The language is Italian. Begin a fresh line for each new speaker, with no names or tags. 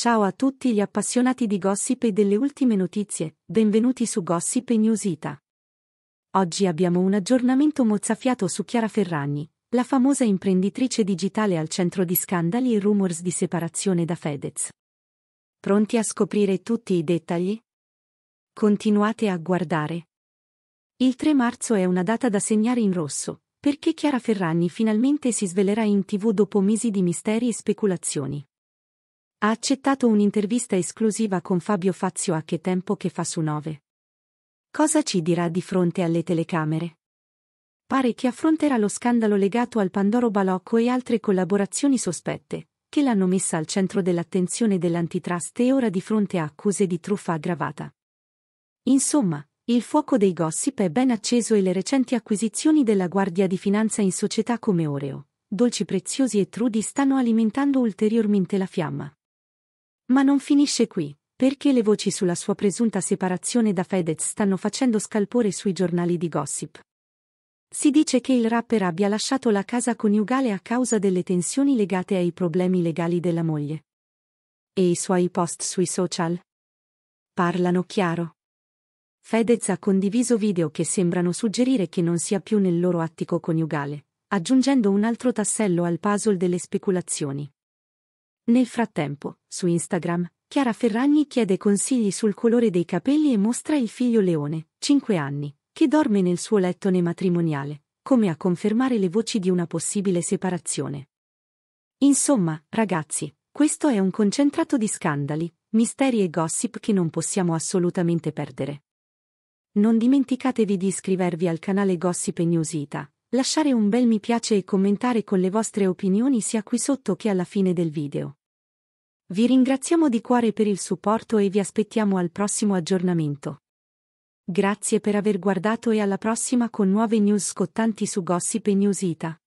Ciao a tutti gli appassionati di gossip e delle ultime notizie, benvenuti su Gossip e News Oggi abbiamo un aggiornamento mozzafiato su Chiara Ferragni, la famosa imprenditrice digitale al centro di scandali e rumors di separazione da Fedez. Pronti a scoprire tutti i dettagli? Continuate a guardare. Il 3 marzo è una data da segnare in rosso, perché Chiara Ferragni finalmente si svelerà in tv dopo mesi di misteri e speculazioni. Ha accettato un'intervista esclusiva con Fabio Fazio a Che Tempo che fa su 9. Cosa ci dirà di fronte alle telecamere? Pare che affronterà lo scandalo legato al Pandoro Balocco e altre collaborazioni sospette, che l'hanno messa al centro dell'attenzione dell'antitrust e ora di fronte a accuse di truffa aggravata. Insomma, il fuoco dei gossip è ben acceso e le recenti acquisizioni della Guardia di Finanza in società come Oreo, Dolci Preziosi e Trudi stanno alimentando ulteriormente la fiamma. Ma non finisce qui, perché le voci sulla sua presunta separazione da Fedez stanno facendo scalpore sui giornali di gossip. Si dice che il rapper abbia lasciato la casa coniugale a causa delle tensioni legate ai problemi legali della moglie. E i suoi post sui social? Parlano chiaro. Fedez ha condiviso video che sembrano suggerire che non sia più nel loro attico coniugale, aggiungendo un altro tassello al puzzle delle speculazioni. Nel frattempo, su Instagram, Chiara Ferragni chiede consigli sul colore dei capelli e mostra il figlio Leone, 5 anni, che dorme nel suo lettone matrimoniale, come a confermare le voci di una possibile separazione. Insomma, ragazzi, questo è un concentrato di scandali, misteri e gossip che non possiamo assolutamente perdere. Non dimenticatevi di iscrivervi al canale Gossip News Ita lasciare un bel mi piace e commentare con le vostre opinioni sia qui sotto che alla fine del video. Vi ringraziamo di cuore per il supporto e vi aspettiamo al prossimo aggiornamento. Grazie per aver guardato e alla prossima con nuove news scottanti su Gossip e News Ita.